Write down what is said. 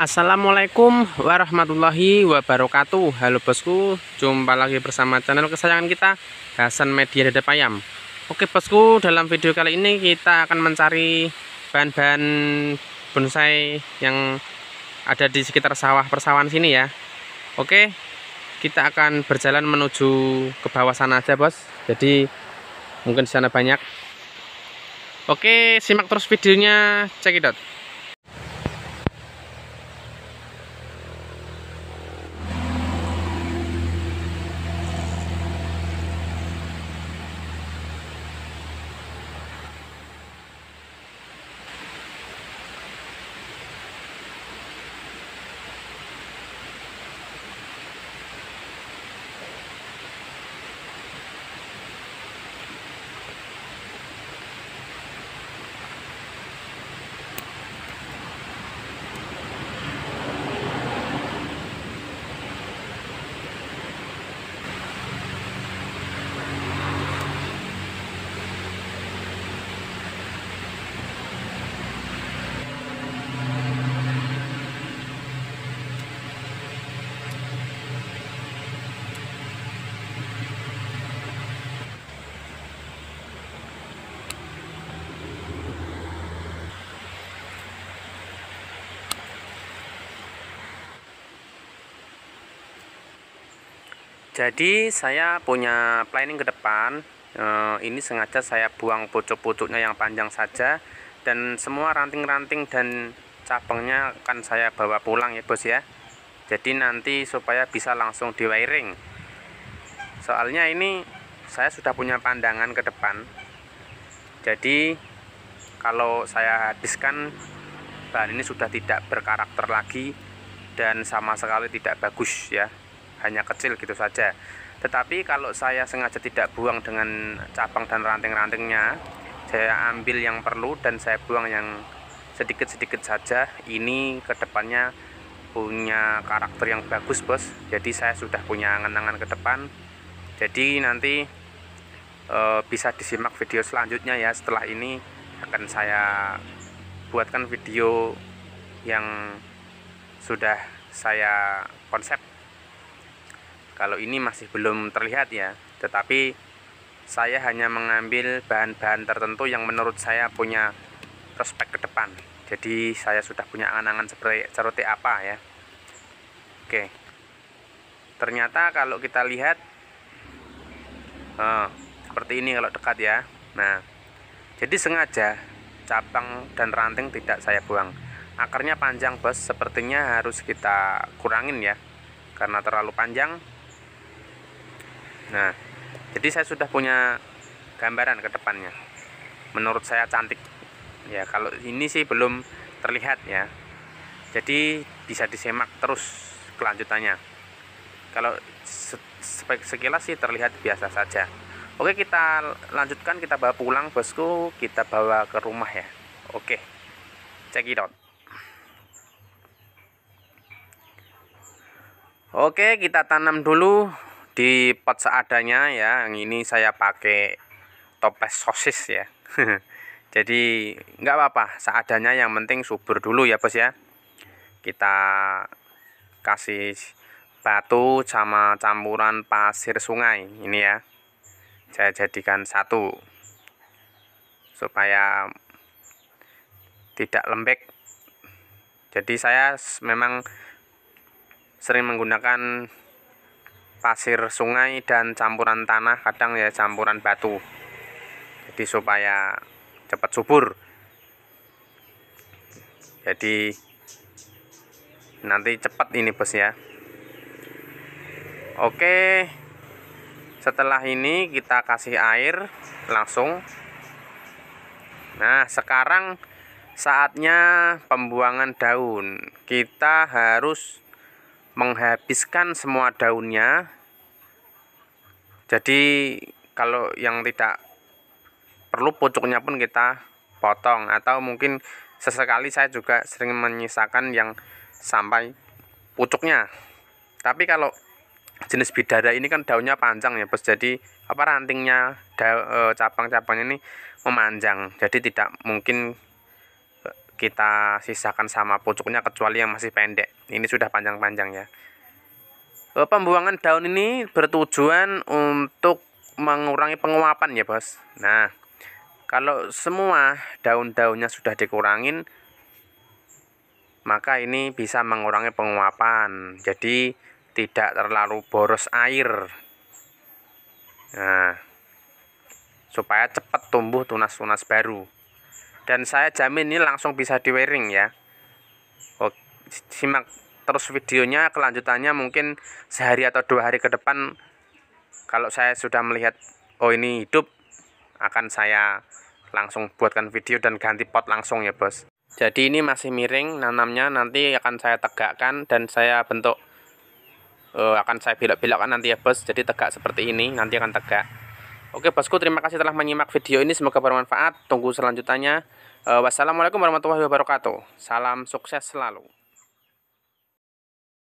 Assalamualaikum warahmatullahi wabarakatuh Halo bosku, jumpa lagi bersama channel kesayangan kita Hasan Media Dada Payam Oke bosku, dalam video kali ini kita akan mencari bahan-bahan bonsai yang ada di sekitar sawah persawahan sini ya Oke, kita akan berjalan menuju ke bawah sana aja bos Jadi mungkin di sana banyak Oke, simak terus videonya, check it out jadi saya punya planning ke depan e, ini sengaja saya buang pucuk-pucuknya yang panjang saja dan semua ranting-ranting dan cabangnya akan saya bawa pulang ya bos ya jadi nanti supaya bisa langsung di wiring soalnya ini saya sudah punya pandangan ke depan jadi kalau saya habiskan bahan ini sudah tidak berkarakter lagi dan sama sekali tidak bagus ya hanya kecil gitu saja tetapi kalau saya sengaja tidak buang dengan cabang dan ranting-rantingnya saya ambil yang perlu dan saya buang yang sedikit-sedikit saja ini kedepannya punya karakter yang bagus bos jadi saya sudah punya angan-angan ke depan jadi nanti e, bisa disimak video selanjutnya ya setelah ini akan saya buatkan video yang sudah saya konsep kalau ini masih belum terlihat ya tetapi saya hanya mengambil bahan-bahan tertentu yang menurut saya punya prospek ke depan jadi saya sudah punya angan-angan seperti, ceruti apa ya oke ternyata kalau kita lihat oh, seperti ini kalau dekat ya nah jadi sengaja cabang dan ranting tidak saya buang akarnya panjang bos sepertinya harus kita kurangin ya karena terlalu panjang nah jadi saya sudah punya gambaran ke depannya menurut saya cantik ya kalau ini sih belum terlihat ya jadi bisa disemak terus kelanjutannya kalau sekilas sih terlihat biasa saja oke kita lanjutkan kita bawa pulang bosku kita bawa ke rumah ya oke check it out oke kita tanam dulu di pot seadanya ya yang ini saya pakai toples sosis ya jadi nggak apa-apa seadanya yang penting subur dulu ya bos ya kita kasih batu sama campuran pasir sungai ini ya saya jadikan satu supaya tidak lembek jadi saya memang sering menggunakan pasir sungai dan campuran tanah kadang ya campuran batu jadi supaya cepat subur jadi nanti cepat ini bos ya oke setelah ini kita kasih air langsung nah sekarang saatnya pembuangan daun kita harus menghabiskan semua daunnya jadi kalau yang tidak perlu pucuknya pun kita potong atau mungkin sesekali saya juga sering menyisakan yang sampai pucuknya tapi kalau jenis bidara ini kan daunnya panjang ya bos jadi apa rantingnya eh, cabang-cabangnya ini memanjang jadi tidak mungkin kita sisakan sama pucuknya kecuali yang masih pendek ini sudah panjang-panjang ya eh, pembuangan daun ini bertujuan untuk mengurangi penguapan ya bos nah kalau semua daun-daunnya sudah dikurangin maka ini bisa mengurangi penguapan jadi tidak terlalu boros air nah supaya cepat tumbuh tunas-tunas baru dan saya jamin ini langsung bisa di wearing ya Oke, simak terus videonya kelanjutannya mungkin sehari atau dua hari ke depan kalau saya sudah melihat oh ini hidup akan saya langsung buatkan video dan ganti pot langsung ya bos jadi ini masih miring nanamnya nanti akan saya tegakkan dan saya bentuk uh, akan saya belok-belokkan nanti ya bos jadi tegak seperti ini nanti akan tegak Oke bosku, terima kasih telah menyimak video ini. Semoga bermanfaat. Tunggu selanjutnya. uh, eh, wassalamualaikum warahmatullahi wabarakatuh. Salam sukses selalu.